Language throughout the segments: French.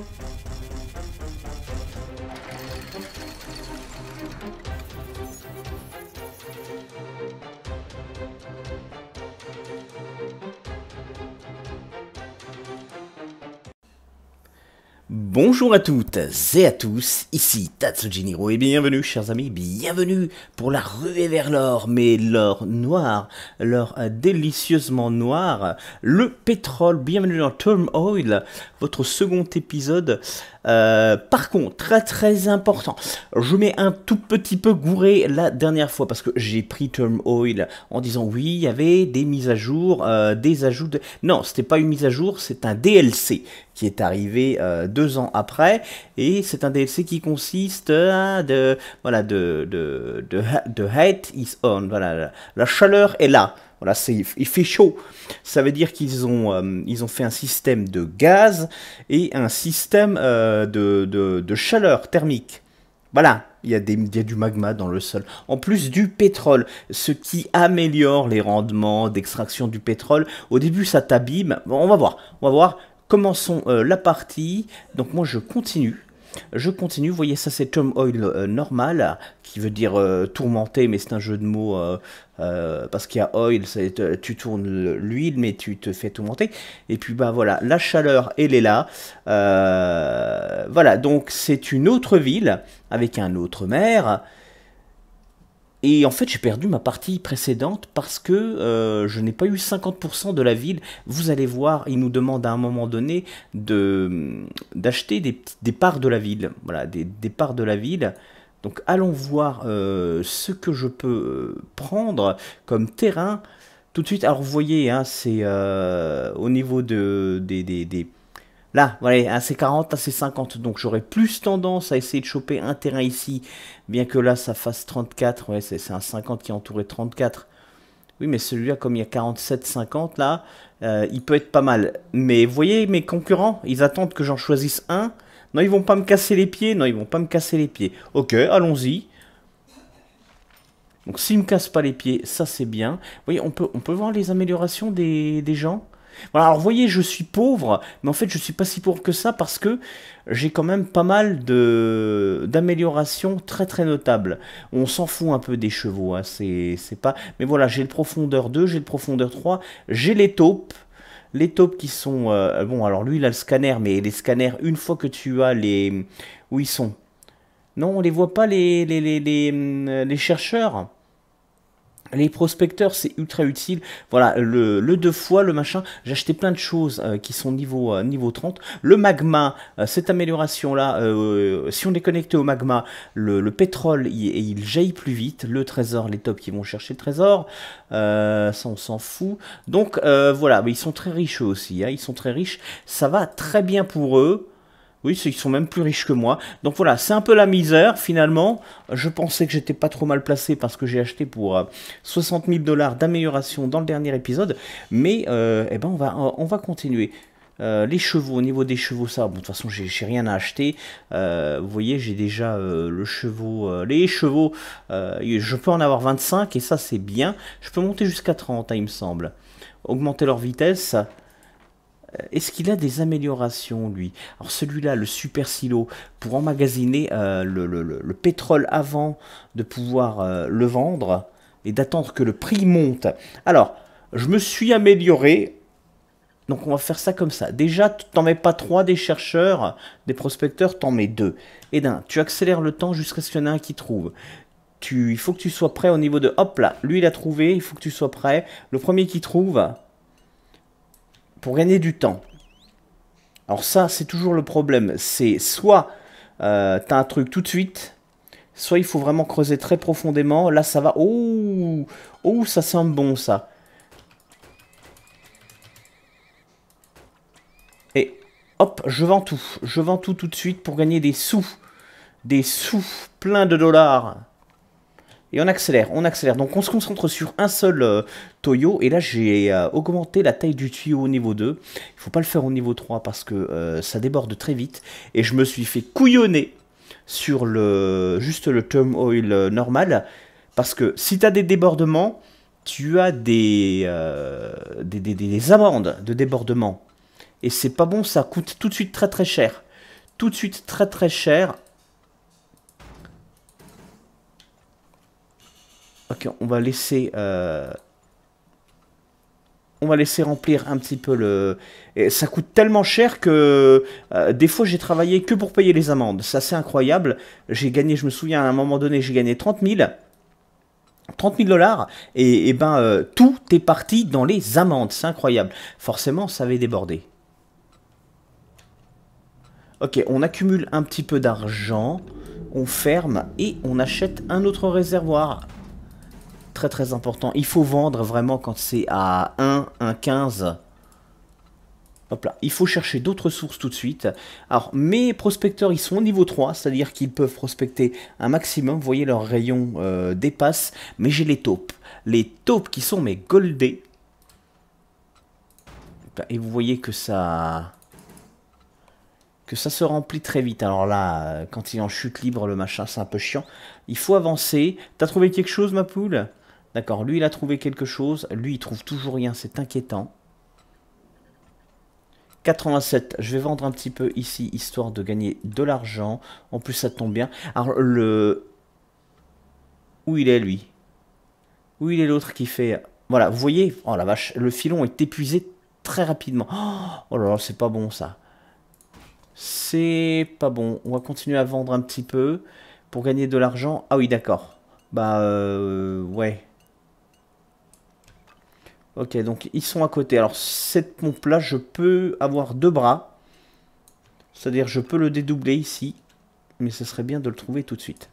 Thank you. Bonjour à toutes et à tous, ici Tatsujiniro et bienvenue chers amis, bienvenue pour la ruée vers l'or, mais l'or noir, l'or euh, délicieusement noir, le pétrole, bienvenue dans Term Oil, votre second épisode euh, par contre, très très important, je mets un tout petit peu gouré la dernière fois parce que j'ai pris Term Oil en disant oui, il y avait des mises à jour, euh, des ajouts Non, c'était pas une mise à jour, c'est un DLC qui est arrivé euh, deux ans après et c'est un DLC qui consiste à hein, de... Voilà, de... de... de, de, is on. Voilà, la chaleur est là. Voilà, il fait chaud. Ça veut dire qu'ils ont, euh, ils ont fait un système de gaz et un système euh, de, de, chaleur thermique. Voilà, il y, a des, il y a du magma dans le sol. En plus du pétrole, ce qui améliore les rendements d'extraction du pétrole. Au début, ça t'abîme. on va voir. On va voir. Commençons euh, la partie. Donc moi, je continue. Je continue, vous voyez ça c'est Tom Oil euh, normal, qui veut dire euh, tourmenté, mais c'est un jeu de mots, euh, parce qu'il y a Oil, tu tournes l'huile, mais tu te fais tourmenter. Et puis bah voilà, la chaleur, elle est là. voilà, donc c'est une autre ville, avec un autre maire, et en fait, j'ai perdu ma partie précédente parce que euh, je n'ai pas eu 50% de la ville. Vous allez voir, il nous demande à un moment donné de, mm, d'acheter des, des, parts de la ville. Voilà, des, des, parts de la ville. Donc allons voir euh, ce que je peux euh, prendre comme terrain tout de suite. Alors vous voyez, hein, c'est au niveau de, des Là, voilà, assez 40, assez 50, donc j'aurais plus tendance à essayer de choper un terrain ici, bien que là ça fasse 34, ouais, c'est un 50 qui est entouré de 34. Oui, mais celui-là, comme il y a 47, 50 là, euh, il peut être pas mal. Mais vous voyez, mes concurrents, ils attendent que j'en choisisse un. Non, ils vont pas me casser les pieds. Non, ils vont pas me casser les pieds. Ok, allons-y. Donc s'ils me cassent pas les pieds, ça c'est bien. Vous voyez, on peut, on peut voir les améliorations des, des gens. Voilà, alors voyez, je suis pauvre, mais en fait, je suis pas si pauvre que ça parce que j'ai quand même pas mal de d'améliorations très très notables. On s'en fout un peu des chevaux, hein, c'est pas. Mais voilà, j'ai le profondeur 2, j'ai le profondeur 3, j'ai les taupes. Les taupes qui sont. Euh, bon, alors lui, il a le scanner, mais les scanners, une fois que tu as les. Où ils sont Non, on les voit pas, les, les, les hum, chercheurs les prospecteurs, c'est ultra utile. Voilà, le, deux fois, le machin. J'ai acheté plein de choses euh, qui sont niveau, euh, niveau 30. Le magma, euh, cette amélioration-là, si on est connecté au magma, le, pétrole, il, il, jaillit plus vite. Le trésor, les tops qui vont chercher le trésor. ça, on s'en fout. Donc, voilà, mais ils sont très riches aussi. Hein. Ils sont très riches. Ça va très bien pour eux. Oui, qui sont même plus riches que moi. Donc voilà, c'est un peu la misère finalement. Je pensais que j'étais pas trop mal placé parce que j'ai acheté pour 60 euh, 000 dollars d'amélioration dans le dernier épisode. Mais euh, eh ben, on, va, on va continuer. Euh, les chevaux, au niveau des chevaux, ça, bon, de toute façon, j'ai rien à acheter. vous voyez, j'ai déjà le chevaux, les chevaux, je peux en avoir 25 et ça, c'est bien. Je peux monter jusqu'à 30, hein, il me semble. Augmenter leur vitesse, euh, est-ce qu'il a des améliorations, lui Alors celui-là, le super silo, pour emmagasiner euh, le, pétrole avant de pouvoir euh, le vendre et d'attendre que le prix monte. Alors, je me suis amélioré. Donc on va faire ça comme ça. Déjà, tu t'en mets pas trois des chercheurs, des prospecteurs, en mets deux. Et eh d'un, ben, tu accélères le temps jusqu'à ce qu'il y en ait un qui trouve. Tu, il faut que tu sois prêt au niveau de, hop là, lui il a trouvé, il faut que tu sois prêt. Le premier qui trouve, pour gagner du temps. Alors ça, c'est toujours le problème. C'est soit euh, t'as un truc tout de suite, soit il faut vraiment creuser très profondément. Là, ça va. Oh, oh ça sent bon, ça. Et hop, je vends tout. Je vends tout tout de suite pour gagner des sous. Des sous, plein de dollars. Et on accélère, on accélère. Donc on se concentre sur un seul euh, Toyo. Et là j'ai euh, augmenté la taille du tuyau au niveau 2. Il faut pas le faire au niveau 3 parce que euh, ça déborde très vite. Et je me suis fait couillonner sur le juste le term oil normal. Parce que si tu as des débordements, tu as des, des, des amendes de débordement. Et c'est pas bon, ça coûte tout de suite très très cher. Tout de suite très très cher Ok, on va laisser... Euh, on va laisser remplir un petit peu le... ça coûte tellement cher que... Euh, des fois, j'ai travaillé que pour payer les amendes. Ça, c'est incroyable. J'ai gagné, je me souviens, à un moment donné, j'ai gagné 30 000. 30 000 dollars, et, ben euh, tout est parti dans les amendes, c'est incroyable. Forcément, ça avait débordé. Ok, on accumule un petit peu d'argent, on ferme et on achète un autre réservoir très très important. Il faut vendre vraiment quand c'est à 1, 1,15. Hop là, il faut chercher d'autres sources tout de suite. Alors, mes prospecteurs, ils sont au niveau 3, c'est-à-dire qu'ils peuvent prospecter un maximum. Vous voyez, leur rayon euh, dépasse, mais j'ai les taupes. Les taupes qui sont mes goldés. Et vous voyez que ça... Que ça se remplit très vite. Alors là, quand il en chute libre, le machin, c'est un peu chiant. Il faut avancer. T'as trouvé quelque chose, ma poule D'accord, lui il a trouvé quelque chose. Lui il trouve toujours rien, c'est inquiétant. 87, je vais vendre un petit peu ici, histoire de gagner de l'argent. En plus ça tombe bien. Alors le... Où il est lui Où il est l'autre qui fait... Voilà, vous voyez Oh la vache, le filon est épuisé très rapidement. Oh, oh, là là, c'est pas bon ça. C'est pas bon. On va continuer à vendre un petit peu pour gagner de l'argent. Ah oui, d'accord. Bah euh, ouais. Ok, donc ils sont à côté. Alors cette pompe-là, je peux avoir deux bras. C'est-à-dire je peux le dédoubler ici. Mais ce serait bien de le trouver tout de suite.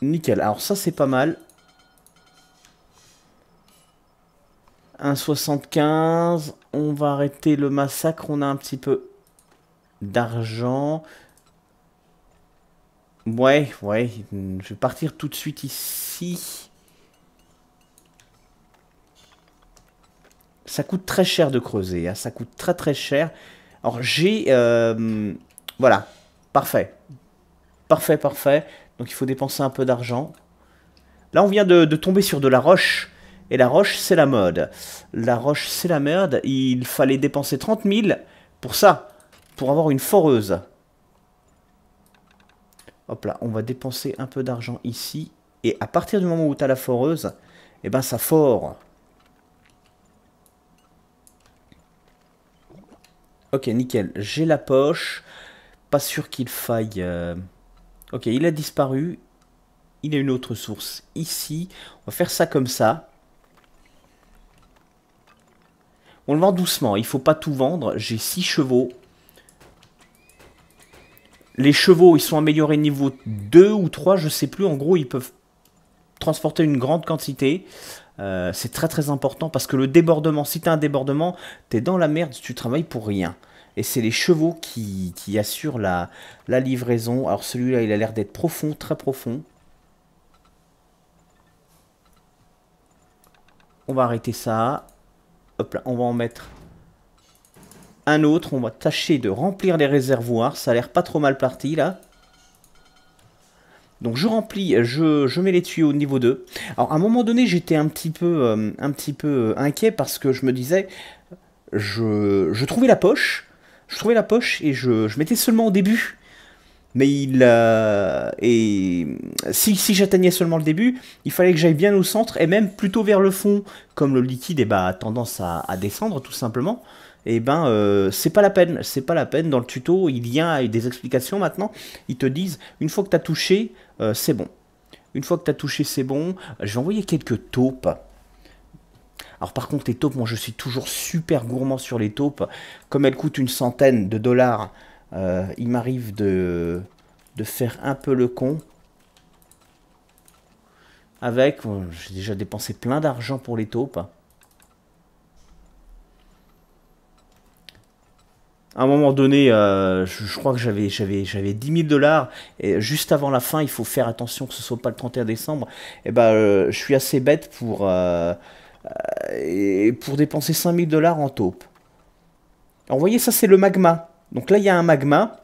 Nickel. Alors ça, c'est pas mal. 1,75. On va arrêter le massacre. On a un petit peu d'argent. Ouais, ouais. Je vais partir tout de suite ici. ça coûte très cher de creuser, hein, ça coûte très très cher. Alors j'ai... Euh, voilà, parfait. Parfait, parfait. Donc il faut dépenser un peu d'argent. Là on vient de, tomber sur de la roche. Et la roche c'est la mode. La roche c'est la merde. Il fallait dépenser 30 000 pour ça. Pour avoir une foreuse. Hop là, on va dépenser un peu d'argent ici. Et à partir du moment où tu as la foreuse, et eh ben ça fore. Ok, nickel. J'ai la poche. Pas sûr qu'il faille... Euh, ok, il a disparu. Il a une autre source ici. On va faire ça comme ça. On le vend doucement. Il faut pas tout vendre. J'ai 6 chevaux. Les chevaux, ils sont améliorés niveau 2 ou 3, je sais plus. En gros, ils peuvent transporter une grande quantité. Euh, c'est très très important parce que le débordement, si t'as un débordement, t'es dans la merde, tu travailles pour rien. Et c'est les chevaux qui, qui assurent la, la livraison. Alors celui-là, il a l'air d'être profond, très profond. On va arrêter ça. Hop là, on va en mettre un autre. On va tâcher de remplir les réservoirs. Ça a l'air pas trop mal parti là. Donc je remplis, je, je, mets les tuyaux au niveau 2. Alors à un moment donné, j'étais un petit peu, euh, un petit peu euh, inquiet parce que je me disais, je, je trouvais la poche, je trouvais la poche et je, je mettais seulement au début. Mais il euh, et si, si j'atteignais seulement le début, il fallait que j'aille bien au centre et même plutôt vers le fond, comme le liquide est eh bas ben, a tendance à descendre tout simplement et eh ben euh, c'est pas la peine, c'est pas la peine. Dans le tuto, il y a des explications maintenant. Ils te disent une fois que tu as touché, euh, c'est bon. Une fois que tu as touché, c'est bon. Je vais envoyer quelques taupes. Alors par contre, les taupes, moi je suis toujours super gourmand sur les taupes. Comme elles coûtent une centaine de dollars, euh, il m'arrive de, de faire un peu le con. Avec, j'ai déjà dépensé plein d'argent pour les taupes. à un moment donné, euh, je, crois que j'avais, j'avais, j'avais 10 000 dollars, et juste avant la fin, il faut faire attention que ce soit pas le 31 décembre, et eh ben, euh, je suis assez bête pour, euh, pour dépenser 5 000 dollars en taupe. Alors, vous voyez, ça, c'est le magma. Donc là, il y a un magma.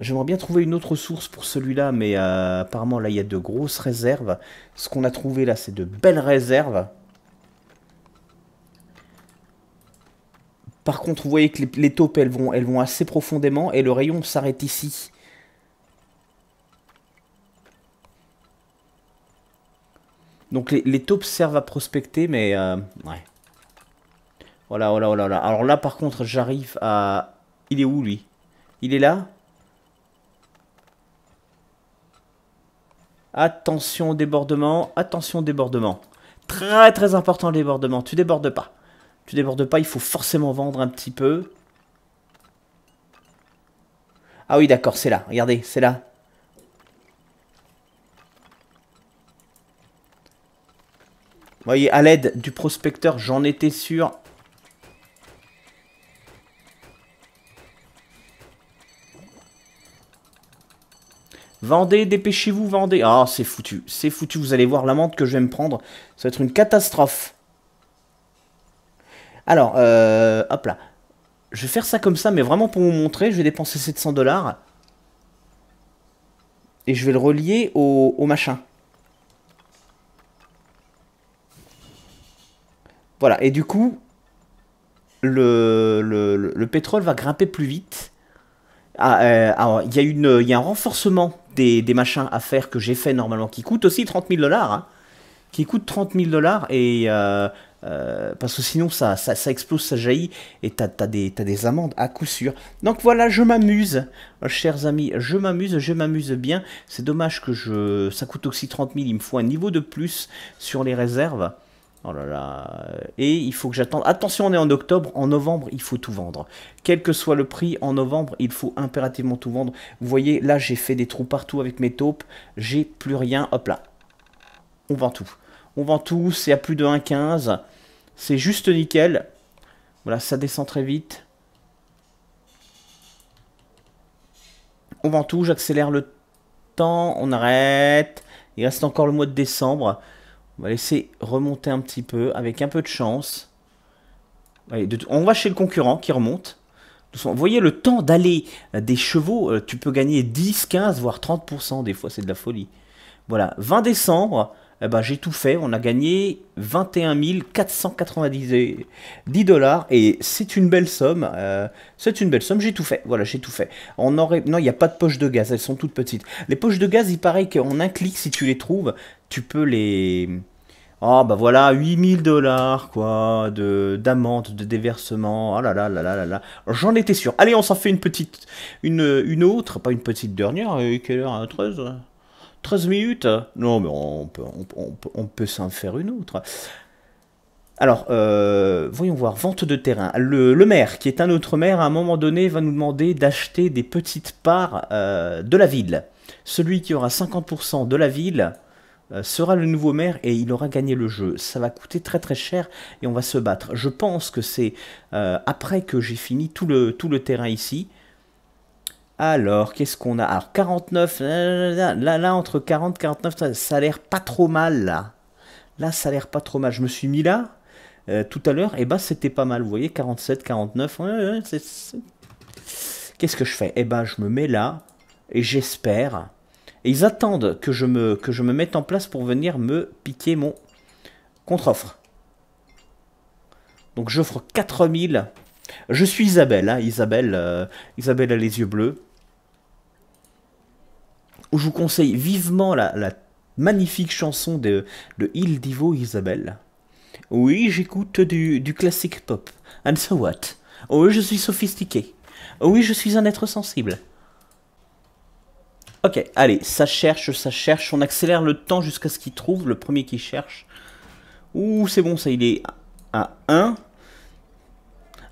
J'aimerais bien trouver une autre source pour celui-là, mais apparemment, là, il y a de grosses réserves. Ce qu'on a trouvé là, c'est de belles réserves. Par contre, vous voyez que les, taupes, elles vont, assez profondément et le rayon s'arrête ici. Donc les, taupes servent à prospecter, mais... Euh, ouais. Voilà, oh voilà, oh voilà, oh voilà. Alors là, par contre, j'arrive à... Il est où, lui Il est là Attention au débordement, attention débordement. Très très important le débordement, tu débordes pas. Tu débordes pas, il faut forcément vendre un petit peu. Ah oui, d'accord, c'est là. Regardez, c'est là. Vous voyez, à l'aide du prospecteur, j'en étais sûr. Vendez, dépêchez-vous, vendez. Ah, c'est foutu. C'est foutu, vous allez voir l'amende que je vais me prendre. Ça va être une catastrophe. Alors, euh, hop là. Je vais faire ça comme ça, mais vraiment pour vous montrer, je vais dépenser 700 dollars. Et je vais le relier au, machin. Voilà, et du coup, le, le, pétrole va grimper plus vite. Ah, euh, alors, il y, a une, y a un renforcement des, machins à faire que j'ai fait normalement, qui coûte aussi 30 000 dollars. Hein. qui coûte 30 000 dollars, et... Euh, euh, parce que sinon ça, ça, explose, ça jaillit et t'as des, des amendes à coup sûr. Donc voilà, je m'amuse, euh, chers amis, je m'amuse, je m'amuse bien. C'est dommage que je, ça coûte aussi 30 000, il me faut un niveau de plus sur les réserves. Oh là là. Euh, et il faut que j'attende. Attention, on est en octobre. En novembre, il faut tout vendre. Quel que soit le prix, en novembre, il faut impérativement tout vendre. Vous voyez, là, j'ai fait des trous partout avec mes taupes. J'ai plus rien. Hop là. On vend tout on vend tout, c'est à plus de 1,15. C'est juste nickel. Voilà, ça descend très vite. On vend tout, j'accélère le temps, on arrête. Il reste encore le mois de décembre. On va laisser remonter un petit peu, avec un peu de chance. on va chez le concurrent qui remonte. Vous voyez le temps d'aller euh, des chevaux, euh, tu peux gagner 10, 15, voire 30%. Des fois, c'est de la folie. Voilà, 20 décembre, eh ben, j'ai tout fait. On a gagné 21 490 dollars et c'est une belle somme. Euh, c'est une belle somme. J'ai tout fait. Voilà, j'ai tout fait. On aurait... Non, il n'y a pas de poche de gaz. Elles sont toutes petites. Les poches de gaz, il paraît qu'en un clic, si tu les trouves, tu peux les... oh, bah voilà, 8000 dollars quoi, de d'amende, de déversement. Ah oh là là là là là là. J'en étais sûr. Allez, on s'en fait une petite une, une autre, pas une petite dernière, euh, quelle heure 13 hein, 13 minutes Non, mais on peut, s'en faire une autre. Alors, euh, voyons voir, vente de terrain. Le, maire, qui est un autre maire, à un moment donné, va nous demander d'acheter des petites parts euh, de la ville. Celui qui aura 50% de la ville euh, sera le nouveau maire et il aura gagné le jeu. Ça va coûter très très cher et on va se battre. Je pense que c'est après que j'ai fini tout le, tout le terrain ici, alors, qu'est-ce qu'on a Alors, 49, euh, là, là, entre 40 49, ça a l'air pas trop mal, là. Là, ça a l'air pas trop mal. Je me suis mis là, euh, tout à l'heure, et bah c'était pas mal, vous voyez, 47, 49, Qu'est-ce que je fais Eh ben, je me mets là, et j'espère. Et ils attendent que je, me, que je me mette en place pour venir me piquer mon contre-offre. Donc j'offre 4000. Je suis Isabelle, hein, Isabelle, euh, Isabelle a les yeux bleus je vous conseille vivement la, magnifique chanson de, de Il Divo Isabelle. Oui, j'écoute du, du classique pop. And so what? Oui, je suis sophistiqué. Oui, je suis un être sensible. Ok, allez, ça cherche, ça cherche. On accélère le temps jusqu'à ce qu'il trouve, le premier qui cherche. Ouh, c'est bon, ça, il est à 1.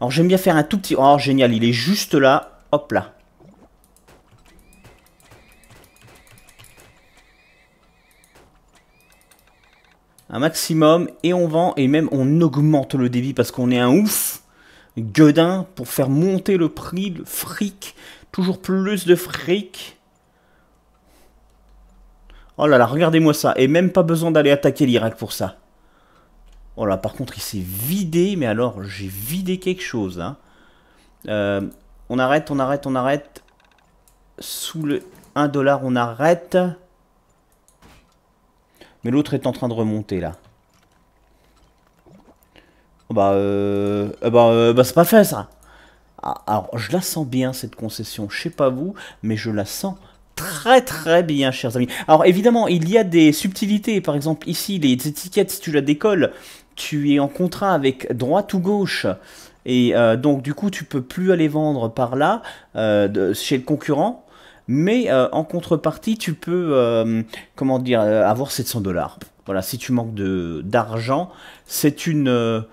Alors, j'aime bien faire un tout petit... Oh, génial, il est juste là. Hop là. un maximum et on vend et même on augmente le débit parce qu'on est un ouf gueudin pour faire monter le prix, le fric, toujours plus de fric. Oh là là, regardez-moi ça. Et même pas besoin d'aller attaquer l'Irak pour ça. Oh là, par contre, il s'est vidé, mais alors, j'ai vidé quelque chose. Hein. Euh, on arrête, on arrête, on arrête. Sous le 1 dollar, on arrête. Mais l'autre est en train de remonter, là. Oh, bah, euh, eh bah, euh, bah, c'est pas fait, ça ah, Alors, je la sens bien, cette concession. Je sais pas vous, mais je la sens très très bien, chers amis. Alors, évidemment, il y a des subtilités. Par exemple, ici, les étiquettes, si tu la décolles, tu es en contrat avec droite ou gauche. Et euh, donc, du coup, tu peux plus aller vendre par là, chez le concurrent mais euh, en contrepartie, tu peux, euh, comment dire, euh, avoir 700 dollars. Voilà, si tu manques de d'argent, c'est une,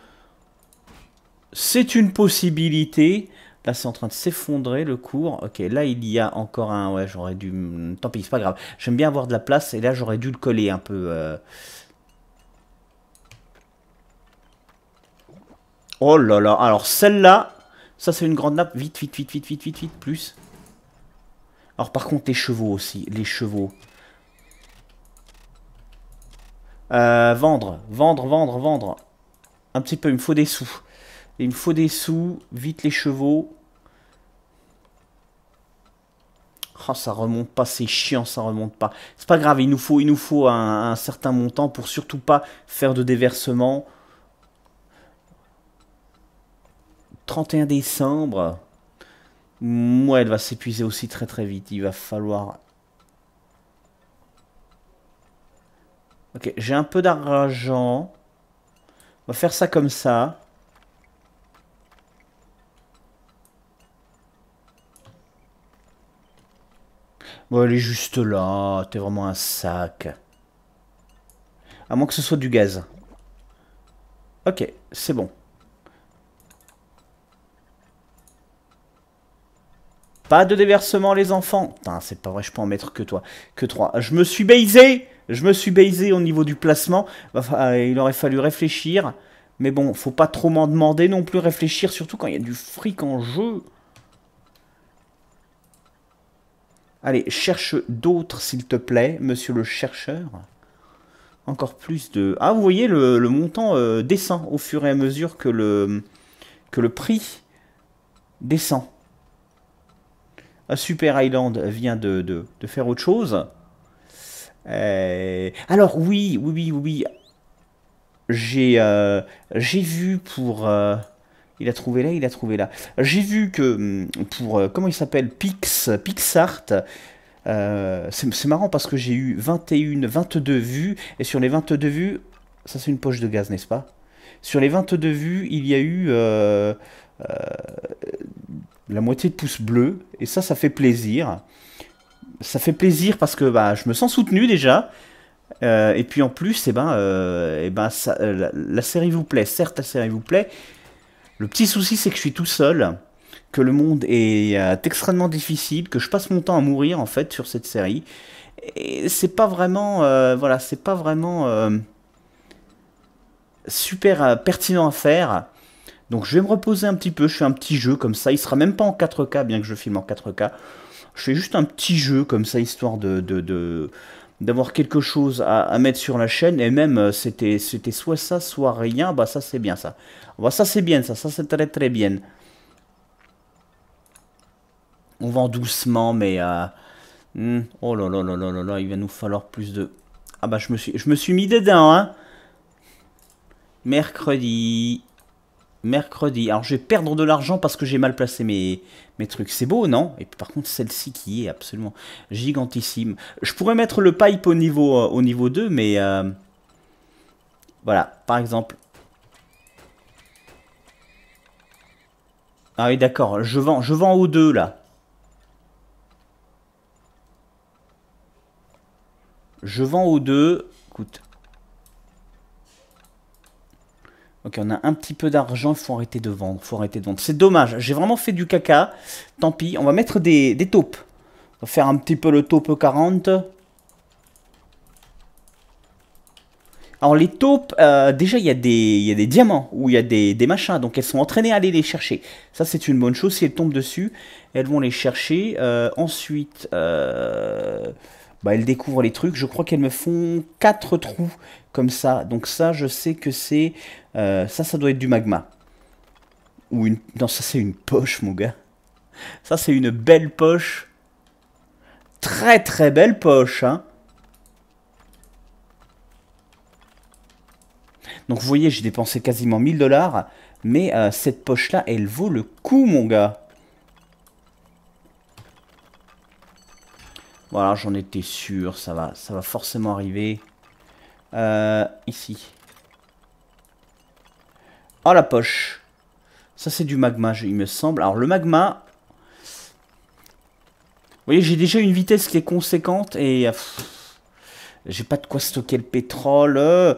c'est une possibilité. Là, c'est en train de s'effondrer le cours. Ok, là, il y a encore un. Ouais, j'aurais dû. Tant pis, c'est pas grave. J'aime bien avoir de la place et là, j'aurais dû le coller un peu. Oh là là. Alors, celle-là, ça, c'est une grande nappe. Vite, vite, vite, vite, vite, vite, vite, plus. Alors par contre, les chevaux aussi, les chevaux. Euh, vendre, vendre, vendre, vendre. Un petit peu, il me faut des sous. Il me faut des sous, vite les chevaux. Oh, ça remonte pas, c'est chiant, ça remonte pas. C'est pas grave, il nous faut, il nous faut un, un, certain montant pour surtout pas faire de déversement. 31 décembre. Ouais elle va s'épuiser aussi très très vite. Il va falloir... Ok, j'ai un peu d'argent. On va faire ça comme ça. Bon, elle est juste là. T'es vraiment un sac. À moins que ce soit du gaz. Ok, c'est bon. Pas de déversement, les enfants. Putain, c'est pas vrai, je peux en mettre que toi, que trois. Je me suis baisé Je me suis baisé au niveau du placement. Bah, euh, il aurait fallu réfléchir. Mais bon, faut pas trop m'en demander non plus. Réfléchir, surtout quand il y a du fric en jeu. Allez, cherche d'autres, s'il te plaît, monsieur le chercheur. Encore plus de... Ah, vous voyez, le, montant euh, descend au fur et à mesure que le, que le prix descend. Super Island vient de, faire autre chose. Euh, alors oui, oui, oui, oui. J'ai euh, j'ai vu pour... Euh, il a trouvé là, il a trouvé là. J'ai vu que mm, pour... comment il s'appelle Pix, Pixart. c'est marrant parce que j'ai eu 21, 22 vues. Et sur les 22 vues... Ça c'est une poche de gaz, n'est-ce pas Sur les 22 vues, il y a eu la moitié de pouces bleus et ça, ça fait plaisir. Ça fait plaisir parce que bah, je me sens soutenu déjà, euh, et puis en plus, eh ben, euh, eh ben euh, la, série vous plaît, certes la série vous plaît. Le petit souci, c'est que je suis tout seul, que le monde est extrêmement difficile, que je passe mon temps à mourir en fait sur cette série. Et c'est pas vraiment, voilà, c'est pas vraiment super pertinent à faire. Donc je vais me reposer un petit peu, je fais un petit jeu comme ça, il sera même pas en 4K bien que je filme en 4K. Je fais juste un petit jeu comme ça, histoire de... d'avoir de, quelque chose à, mettre sur la chaîne et même euh, c'était c'était soit ça soit rien bah ça c'est bien ça bah ça c'est bien ça ça c'est très très bien on vend doucement mais euh, hmm. oh là là là là là là il va nous falloir plus de ah bah je me suis je me suis mis dedans hein mercredi mercredi. Alors je vais perdre de l'argent parce que j'ai mal placé mes, mes trucs. C'est beau, non Et puis par contre, celle-ci qui est absolument gigantissime. Je pourrais mettre le pipe au niveau, euh, au niveau 2, mais... Euh, voilà, par exemple. Ah oui, d'accord, je vends, je vends au 2, là. Je vends aux 2. Écoute, Ok, on a un petit peu d'argent, il faut arrêter de vendre, faut arrêter de vendre. C'est dommage, j'ai vraiment fait du caca. Tant pis, on va mettre des, taupes. On va faire un petit peu le taupe 40. Alors les taupes, euh, déjà il y, a des diamants ou il y a des, machins, donc elles sont entraînées à aller les chercher. Ça c'est une bonne chose, si elles tombent dessus, elles vont les chercher. Euh, ensuite, euh, bah, découvre découvre les trucs. Je crois qu'elles me font quatre trous comme ça. Donc ça, je sais que c'est... Euh, ça, ça doit être du magma. Ou une... Non, ça c'est une poche, mon gars. Ça, c'est une belle poche. Très très belle poche, hein. Donc vous voyez, j'ai dépensé quasiment 1000 dollars, mais euh, cette poche-là, elle vaut le coup, mon gars. Voilà, j'en étais sûr, ça va, ça va forcément arriver. Euh, ici. Oh la poche Ça c'est du magma, il me semble. Alors le magma... Vous voyez, j'ai déjà une vitesse qui est conséquente et... Euh, j'ai pas de quoi stocker le pétrole. Euh.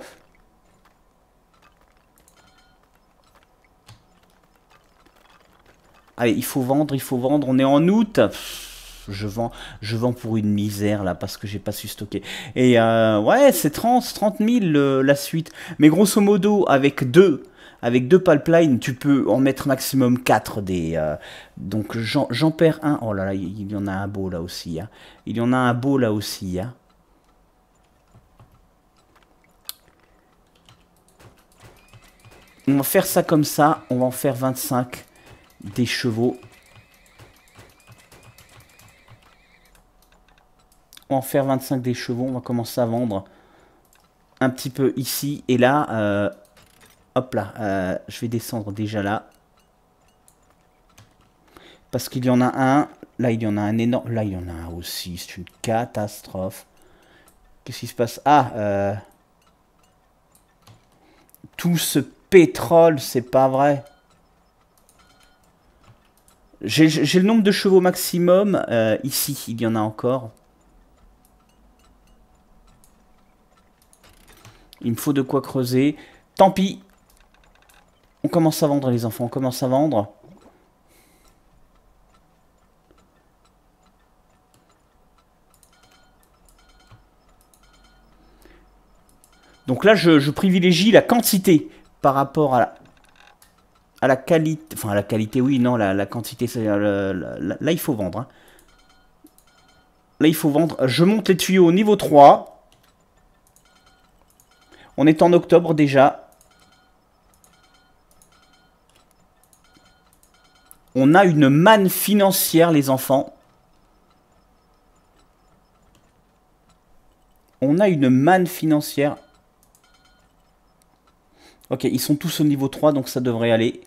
Allez, il faut vendre, il faut vendre. On est en août je vends, je vends pour une misère là parce que j'ai pas su stocker. Et euh, ouais, c'est 30, 30 000 la suite. Mais grosso modo, avec deux, avec deux pipelines, tu peux en mettre maximum 4 des. Euh, donc j'en perds un. Oh là là, il y en a un beau là aussi. Hein. Il y en a un beau là aussi. Hein. On va faire ça comme ça. On va en faire 25 des chevaux. On va en faire 25 des chevaux. On va commencer à vendre un petit peu ici et là. Euh, hop là, euh, je vais descendre déjà là. Parce qu'il y en a un. Là, il y en a un énorme. Là, il y en a un aussi. C'est une catastrophe. Qu'est-ce qui se passe Ah euh, Tout ce pétrole, c'est pas vrai. J'ai le nombre de chevaux maximum. ici, il y en a encore. Il me faut de quoi creuser. Tant pis. On commence à vendre, les enfants. On commence à vendre. Donc là, je, privilégie la quantité par rapport à la, à la qualité. Enfin, à la qualité, oui, non, la, quantité, c'est... Euh, là, il faut vendre. Hein. Là, il faut vendre. Je monte les tuyaux au niveau 3. On est en octobre déjà. On a une manne financière, les enfants. On a une manne financière. Ok, ils sont tous au niveau 3, donc ça devrait aller.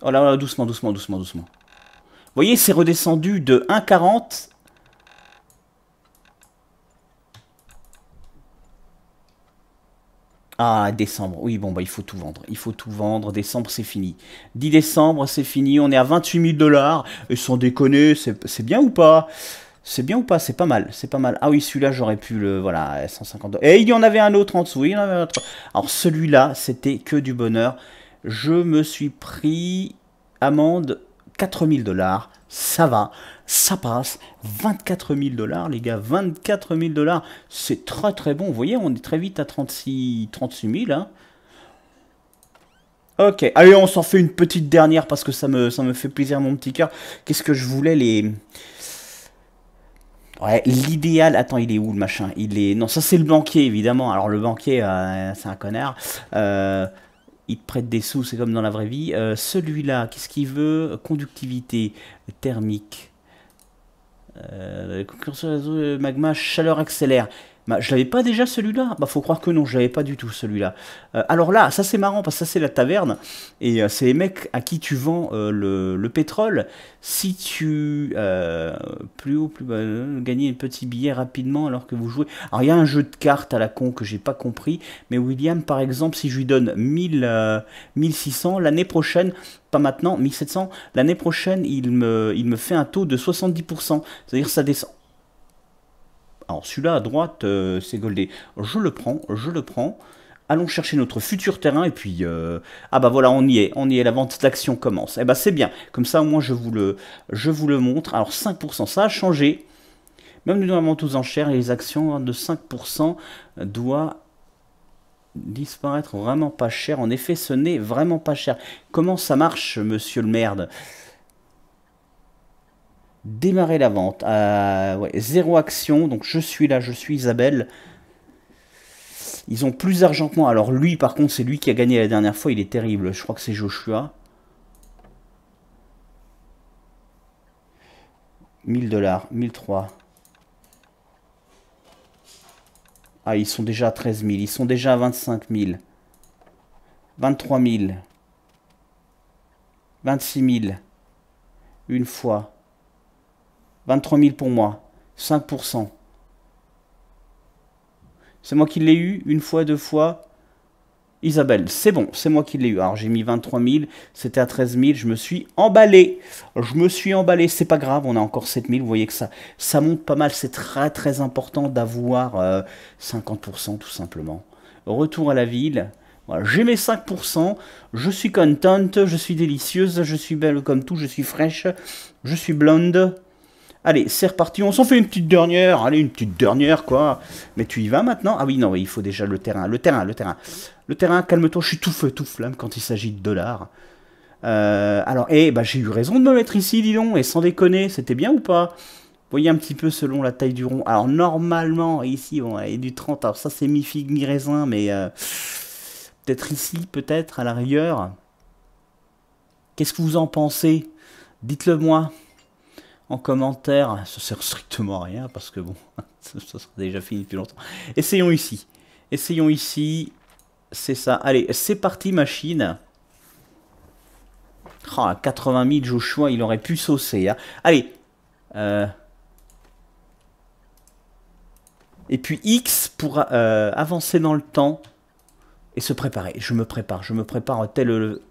Oh là là, doucement, doucement, doucement, doucement. Vous voyez, c'est redescendu de 1,40 Ah, décembre, oui, bon, bah, il faut tout vendre. Il faut tout vendre. Décembre, c'est fini. 10 décembre, c'est fini. On est à 28 000 dollars. Et sans déconner, c'est bien ou pas C'est bien ou pas C'est pas mal. C'est pas mal. Ah oui, celui-là, j'aurais pu le. Voilà, 150 Et il y en avait un autre en dessous. Il y en avait un autre. Alors, celui-là, c'était que du bonheur. Je me suis pris amende 4000 dollars. Ça va ça passe. 24 000 dollars, les gars, 24 000 dollars, c'est très très bon. Vous voyez, on est très vite à 36, 000. Hein. Ok, allez, on s'en fait une petite dernière parce que ça me, ça me fait plaisir, mon petit cœur. Qu'est-ce que je voulais, les... Ouais, l'idéal. Attends, il est où le machin Il est. Non, ça c'est le banquier évidemment. Alors le banquier, euh, c'est un connard. Euh, il te prête des sous, c'est comme dans la vraie vie. Euh, celui-là, qu'est-ce qu'il veut Conductivité thermique. Euh, concurrence euh, magma, chaleur accélère. Bah, je l'avais pas déjà celui-là Bah faut croire que non, je l'avais pas du tout celui-là. Euh, alors là, ça c'est marrant parce que ça c'est la taverne et euh, c'est les mecs à qui tu vends euh, le, pétrole. Si tu plus haut, plus bas, gagner un petit billet rapidement alors que vous jouez. Alors il y a un jeu de cartes à la con que j'ai pas compris, mais William par exemple, si je lui donne 1000, 1600 l'année prochaine, pas maintenant, 1700, l'année prochaine il me, il me fait un taux de 70%, c'est-à-dire ça descend alors celui-là à droite, euh, c'est Goldé. Je le prends, je le prends. Allons chercher notre futur terrain et puis euh, ah bah voilà on y est, on y est, la vente d'action commence. Et eh bah c'est bien, comme ça au moins je vous le, je vous le montre. Alors 5%, ça a changé. Même nous avons tous en et les actions hein, de 5% doivent disparaître vraiment pas cher. En effet, ce n'est vraiment pas cher. Comment ça marche, monsieur le merde Démarrer la vente. Euh, zéro action. Donc je suis là, je suis Isabelle. Ils ont plus d'argent que moi. Alors lui, par contre, c'est lui qui a gagné la dernière fois. Il est terrible. Je crois que c'est Joshua. 1000 dollars. 1003. Ah, ils sont déjà à 13 000. Ils sont déjà à 25 000. 23 000. 26 000. Une fois. 23 000 pour moi. 5%. C'est moi qui l'ai eu une fois, deux fois. Isabelle, c'est bon, c'est moi qui l'ai eu. Alors j'ai mis 23 000, c'était à 13 000, je me suis emballé. Je me suis emballé, c'est pas grave, on a encore 7 000, vous voyez que ça, ça monte pas mal. C'est très très important d'avoir 50% euh, tout simplement. Retour à la ville. j'ai mes 5%, je suis contente, je suis délicieuse, je suis belle comme tout, je suis fraîche, je suis blonde. Allez, c'est reparti. On s'en fait une petite dernière. Allez, une petite dernière, quoi. Mais tu y vas maintenant Ah oui, non, il faut déjà le terrain. Le terrain, le terrain. Le terrain, calme-toi. Je suis tout feu, tout flamme quand il s'agit de dollars. Euh, alors, eh, bah, j'ai eu raison de me mettre ici, dis donc. Et sans déconner, c'était bien ou pas Voyez un petit peu selon la taille du rond. Alors, normalement, ici, on est du 30. Alors, ça, c'est mi-figue, mi-raisin. Mais euh, peut-être ici, peut-être, à la rigueur. Qu'est-ce que vous en pensez Dites-le moi en commentaire. Ça sert strictement à rien parce que bon, ça sera déjà fini depuis longtemps. Essayons ici. Essayons ici. C'est ça. Allez, c'est parti machine. Oh, 80 000 Joshua, il aurait pu saucer. Hein. Allez. Euh, et puis X pour euh, avancer dans le temps et se préparer. Je me prépare, je me prépare tel le,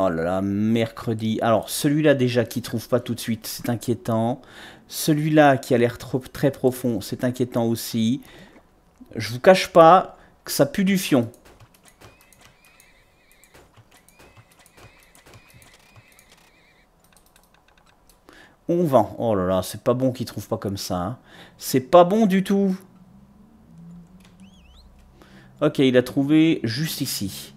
Oh là là, mercredi. Alors, celui-là déjà qui trouve pas tout de suite, c'est inquiétant. Celui-là qui a l'air trop très profond, c'est inquiétant aussi. Je vous cache pas que ça pue du fion. On vend. Oh là là, c'est pas bon ne trouve pas comme ça. Hein. C'est pas bon du tout. Ok, il a trouvé juste ici.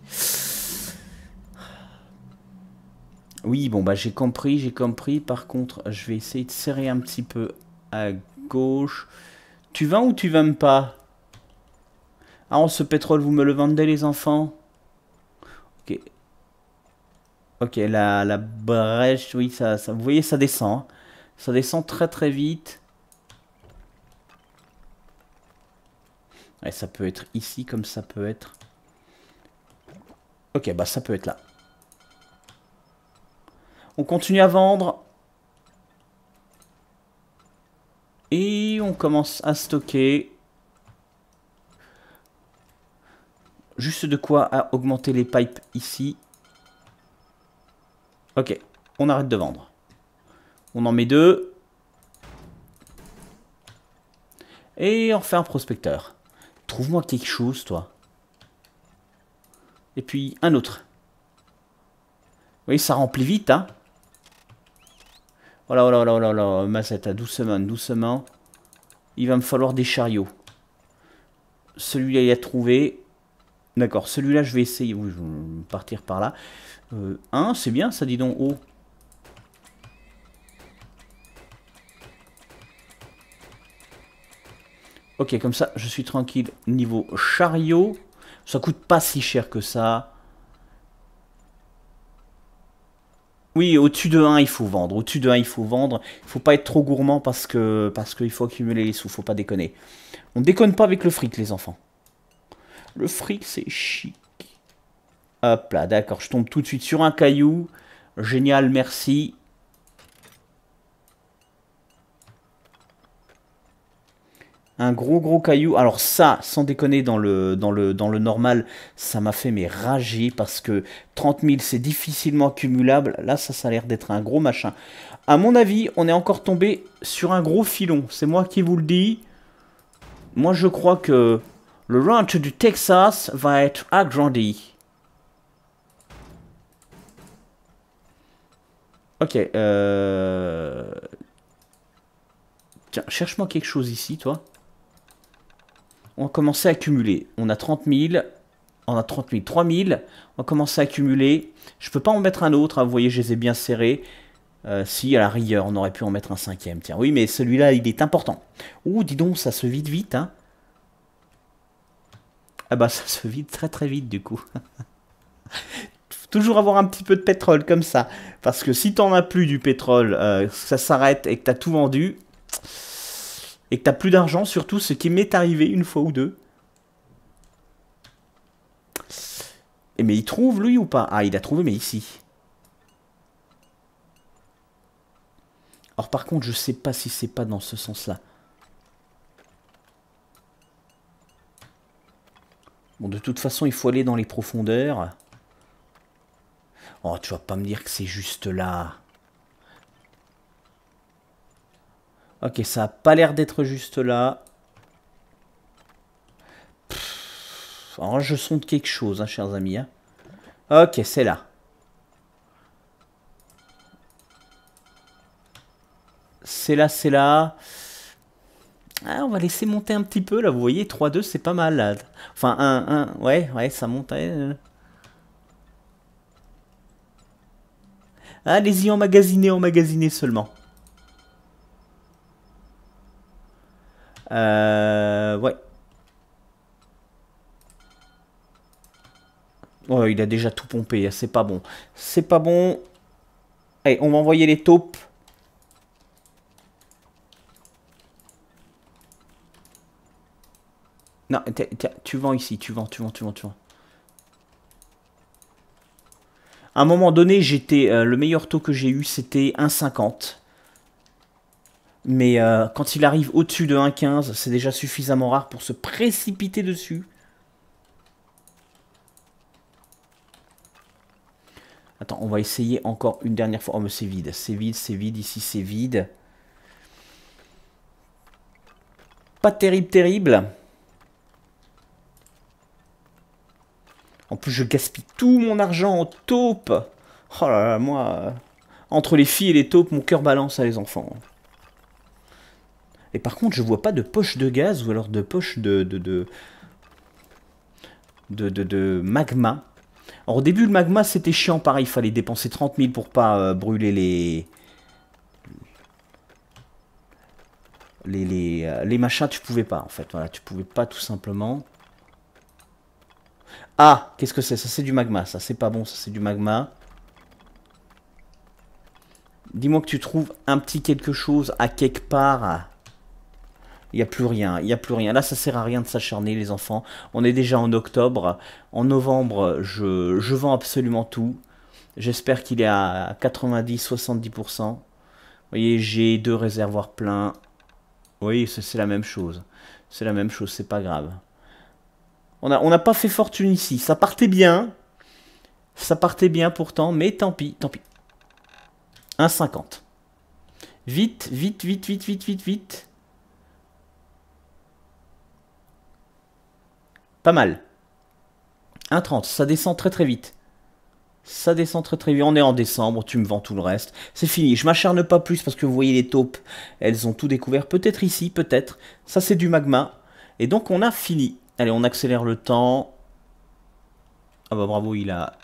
Oui, bon, bah j'ai compris, j'ai compris. Par contre, je vais essayer de serrer un petit peu à gauche. Tu vas ou tu vends pas Ah, ce pétrole, vous me le vendez, les enfants Ok. Ok, la, brèche, oui, ça, ça, vous voyez, ça descend. Hein. Ça descend très très vite. et ça peut être ici comme ça peut être... Ok, bah ça peut être là. On continue à vendre. Et on commence à stocker. Juste de quoi à augmenter les pipes ici. Ok, on arrête de vendre. On en met deux. Et on fait un prospecteur. Trouve-moi quelque chose, toi. Et puis un autre. Oui, ça remplit vite, hein. Oh là, voilà, là, oh là, oh là, oh oh doucement, doucement. Il va me falloir des chariots. Celui-là, il a trouvé. D'accord, celui-là, je vais essayer. je vais partir par là. Euh, c'est bien, ça dit donc haut. Ok, comme ça, je suis tranquille niveau chariot. Ça coûte pas si cher que ça. Oui, au-dessus de 1, il faut vendre. Au-dessus de 1, il faut vendre. Il faut pas être trop gourmand parce que parce qu'il faut accumuler les sous, faut pas déconner. On déconne pas avec le fric, les enfants. Le fric, c'est chic. Hop là, d'accord, je tombe tout de suite sur un caillou. Génial, merci. un gros gros caillou. Alors ça, sans déconner, dans le, dans le, dans le normal, ça m'a fait mais rager parce que 30 000 c'est difficilement cumulable. Là, ça, ça a l'air d'être un gros machin. À mon avis, on est encore tombé sur un gros filon. C'est moi qui vous le dis. Moi, je crois que le ranch du Texas va être agrandi. Ok, euh... Tiens, cherche-moi quelque chose ici, toi on va commencer à cumuler. On a 30 000, on a 30 000, 3 000, on va commencer à cumuler. Je peux pas en mettre un autre, hein, vous voyez, je les ai bien serrés. Euh, si, à la rigueur, on aurait pu en mettre un cinquième, tiens. Oui, mais celui-là, il est important. Ouh, dis donc, ça se vide vite, hein. Ah bah, ça se vide très très vite, du coup. Toujours avoir un petit peu de pétrole, comme ça. Parce que si t'en as plus du pétrole, euh, ça s'arrête et que t'as tout vendu et que t'as plus d'argent, surtout ce qui m'est arrivé une fois ou deux. Et mais il trouve lui ou pas Ah, il a trouvé mais ici. Or, par contre, je sais pas si c'est pas dans ce sens-là. Bon, de toute façon, il faut aller dans les profondeurs. Oh, tu vas pas me dire que c'est juste là. Ok, ça n'a pas l'air d'être juste là. alors je sonde quelque chose, hein, chers amis. Hein. Ok, c'est là. C'est là, c'est là. Ah, on va laisser monter un petit peu là, vous voyez, 3-2 c'est pas mal Enfin, 1, 1, ouais, ouais, ça monte. Euh. Allez-y, emmagasiner, emmagasiner seulement. Euh, ouais. Oh, il a déjà tout pompé, hein, c'est pas bon. C'est pas bon. Allez, on va envoyer les taupes. Non, tu vends ici, tu vends, tu vends, tu vends, tu vends. À un moment donné, j'étais euh, le meilleur taux que j'ai eu, c'était 1,50. Mais euh, quand il arrive au-dessus de 1,15, c'est déjà suffisamment rare pour se précipiter dessus. Attends, on va essayer encore une dernière fois. Oh, mais c'est vide. C'est vide, c'est vide. Ici, c'est vide. Pas terrible, terrible. En plus, je gaspille tout mon argent en taupe. Oh là là, moi, euh, entre les filles et les taupes, mon cœur balance à hein, les enfants. Et par contre, je vois pas de poche de gaz ou alors de poche de, de, de, magma. Alors, au début, le magma, c'était chiant. Pareil, il fallait dépenser 30 000 pour pas euh, brûler les... Les, euh, les, machins, tu pouvais pas, en fait. Voilà, tu pouvais pas, tout simplement. Ah Qu'est-ce que c'est Ça, c'est du magma. Ça, c'est pas bon. Ça, c'est du magma. Dis-moi que tu trouves un petit quelque chose à quelque part... Il n'y a plus rien, il n'y a plus rien. Là, ça sert à rien de s'acharner, les enfants. On est déjà en octobre. En novembre, je, vends absolument tout. J'espère qu'il est à 90-70%. Vous voyez, j'ai deux réservoirs pleins. Oui, c'est la même chose. C'est la même chose, c'est pas grave. On n'a on pas fait fortune ici. Ça partait bien. Ça partait bien pourtant, mais tant pis, tant pis. 1,50. Vite, vite, vite, vite, vite, vite, vite. Pas mal. 1,30, ça descend très très vite. Ça descend très très vite. On est en décembre, tu me vends tout le reste. C'est fini. Je m'acharne pas plus parce que vous voyez les taupes, elles ont tout découvert. Peut-être ici, peut-être. Ça c'est du magma. Et donc on a fini. Allez, on accélère le temps. Ah bah bravo, il a,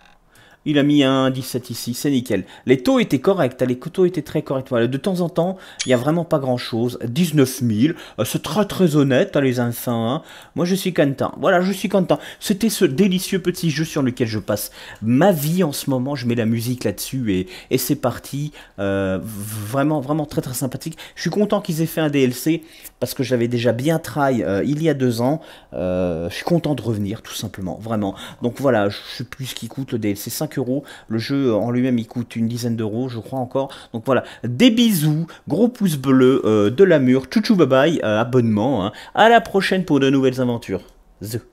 il a mis un 17 ici, c'est nickel. Les taux étaient corrects, hein, les couteaux étaient très corrects. de temps en temps, il n'y a vraiment pas grand-chose. 19 000, euh, c'est très très honnête, hein, les enfants. Hein. Moi, je suis content. Voilà, je suis content. C'était ce délicieux petit jeu sur lequel je passe ma vie en ce moment. Je mets la musique là-dessus et, c'est parti. Euh, vraiment, vraiment très très sympathique. Je suis content qu'ils aient fait un DLC parce que j'avais déjà bien try euh, il y a deux ans. je suis content de revenir, tout simplement, vraiment. Donc voilà, je sais plus ce qui coûte le DLC 5 euros. Le jeu en lui-même, il coûte une dizaine d'euros, je crois encore. Donc voilà, des bisous, gros pouce bleu, euh, de la mûre, tchou bye bye, euh, abonnement. Hein. À la prochaine pour de nouvelles aventures. The.